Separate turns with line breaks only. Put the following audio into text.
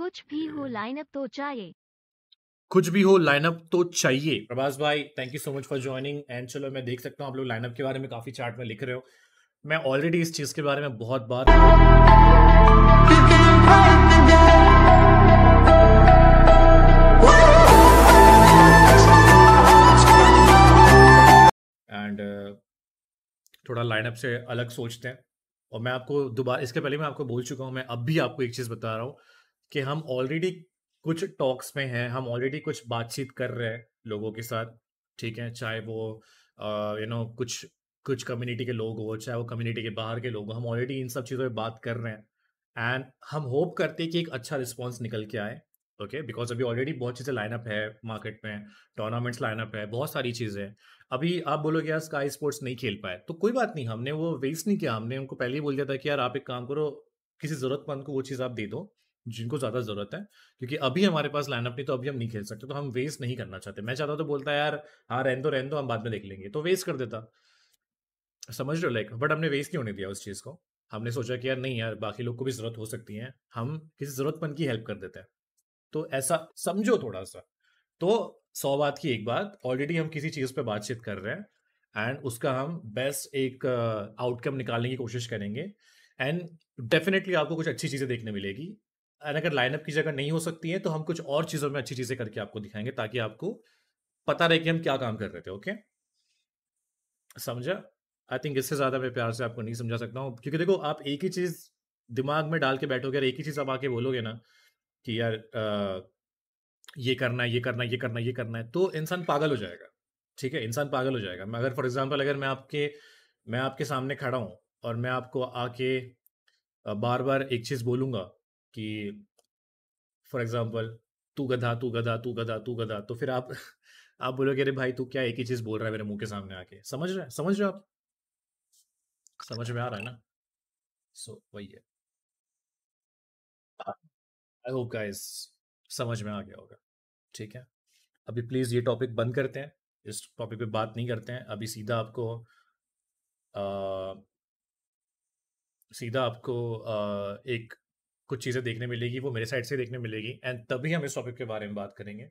कुछ भी हो लाइनअप हम्म। तो चाहिए कुछ भी हो लाइनअप तो चाहिए प्रभास भाई thank you so much for joining and चलो मैं देख सकता हूँ आप लोग लाइनअप के बारे में काफी चार्ट में लिख रहे हो मैं ऑलरेडी इस चीज के बारे में बहुत बार एंड uh, थोड़ा लाइनअप से अलग सोचते हैं और मैं आपको दोबारा इसके पहले मैं आपको बोल चुका हूँ मैं अब भी आपको एक चीज़ बता रहा हूँ कि हम ऑलरेडी कुछ टॉक्स में हैं हम ऑलरेडी कुछ बातचीत कर रहे हैं लोगों के साथ ठीक है चाहे वो यू नो कुछ कुछ कम्युनिटी के लोग हो चाहे वो कम्युनिटी के बाहर के लोग हो हम ऑलरेडी इन सब चीज़ों पर बात कर रहे हैं एंड हम होप करते हैं कि एक अच्छा रिस्पॉन्स निकल के आए ओके बिकॉज अभी ऑलरेडी बहुत चीज़ें लाइनअप है मार्केट में टूर्नामेंट्स लाइनअप है बहुत सारी चीज़ें हैं अभी आप बोलोगे यार स्काई स्पोर्ट्स नहीं खेल पाए तो कोई बात नहीं हमने वो वेस्ट नहीं किया हमने उनको पहले ही बोल दिया था कि यार आप एक काम करो किसी ज़रूरतमंद को वो चीज़ आप दे दो जिनको ज़्यादा ज़रूरत है क्योंकि अभी हमारे पास लाइनअप नहीं तो अभी हम नहीं खेल सकते तो हम वेस्ट नहीं करना चाहते मैं चाहता तो बोलता यार हाँ रहन दो रहन दो हम बाद में देख लेंगे तो वेस्ट कर देता समझ लो लाइक बट हमने वेस्ट नहीं होने दिया उस चीज़ को हमने सोचा कि यार नहीं यार बाकी लोग को भी ज़रूरत हो सकती है हम किसी ज़रूरतमंद की हेल्प कर देते हैं तो ऐसा समझो थोड़ा सा तो सौ बात की एक बात ऑलरेडी हम किसी चीज़ पर बातचीत कर रहे हैं एंड उसका हम बेस्ट एक आउटकम uh, निकालने की कोशिश करेंगे एंड डेफिनेटली आपको कुछ अच्छी चीज़ें देखने मिलेगी अगर लाइनअप की जगह नहीं हो सकती है तो हम कुछ और चीज़ों में अच्छी चीज़ें करके आपको दिखाएंगे ताकि आपको पता रहे कि हम क्या काम कर रहे थे ओके समझा आई थिंक इससे ज़्यादा मैं प्यार से आपको नहीं समझा सकता हूँ क्योंकि देखो आप एक ही चीज़ दिमाग में डाल के बैठोगे और एक ही चीज़ आप आके बोलोगे ना कि यार आ, ये करना है ये करना है ये करना है ये करना है तो इंसान पागल हो जाएगा ठीक है इंसान पागल हो जाएगा मैं अगर फॉर एग्जाम्पल अगर मैं आपके मैं आपके सामने खड़ा हूँ और मैं आपको आके बार बार एक चीज़ बोलूँगा कि फॉर एग्जाम्पल तू गधा तू गधा तू गधा तू गधा तो फिर आप आप बोलोगे अरे भाई तू क्या एक ही चीज बोल रहा है मेरे मुंह के सामने आके समझ रहे समझ रहे आप समझ में आ रहा है ना सो so, वही है आई होप गाइस समझ में आ गया होगा ठीक है अभी प्लीज ये टॉपिक बंद करते हैं इस टॉपिक पे बात नहीं करते हैं अभी सीधा आपको आ, सीधा आपको आ, एक कुछ चीज़ें देखने मिलेगी वो मेरे साइड से देखने मिलेगी एंड तभी हम इस टॉपिक के बारे में बात करेंगे